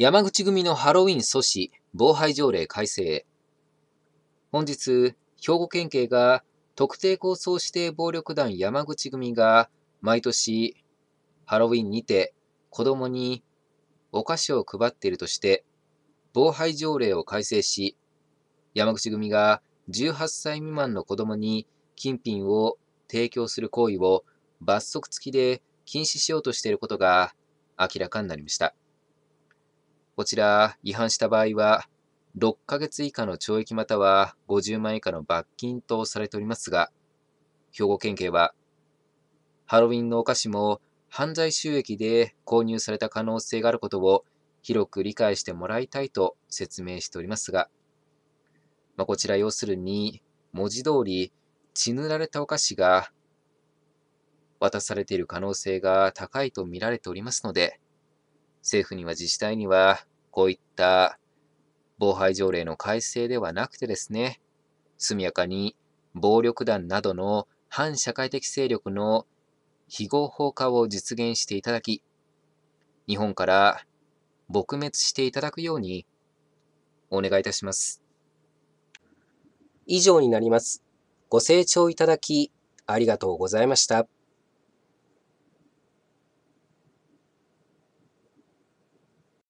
山口組のハロウィン阻止、防犯条例改正。本日、兵庫県警が特定抗争指定暴力団山口組が毎年ハロウィンにて子供にお菓子を配っているとして防犯条例を改正し、山口組が18歳未満の子供に金品を提供する行為を罰則付きで禁止しようとしていることが明らかになりました。こちら、違反した場合は、6ヶ月以下の懲役または50万以下の罰金とされておりますが、兵庫県警は、ハロウィンのお菓子も犯罪収益で購入された可能性があることを広く理解してもらいたいと説明しておりますが、まあ、こちら要するに、文字通り血塗られたお菓子が渡されている可能性が高いと見られておりますので、政府には自治体には、こういった防犯条例の改正ではなくてですね、速やかに暴力団などの反社会的勢力の非合法化を実現していただき、日本から撲滅していただくようにお願いいたします。以上になります。ご清聴いただきありがとうございました。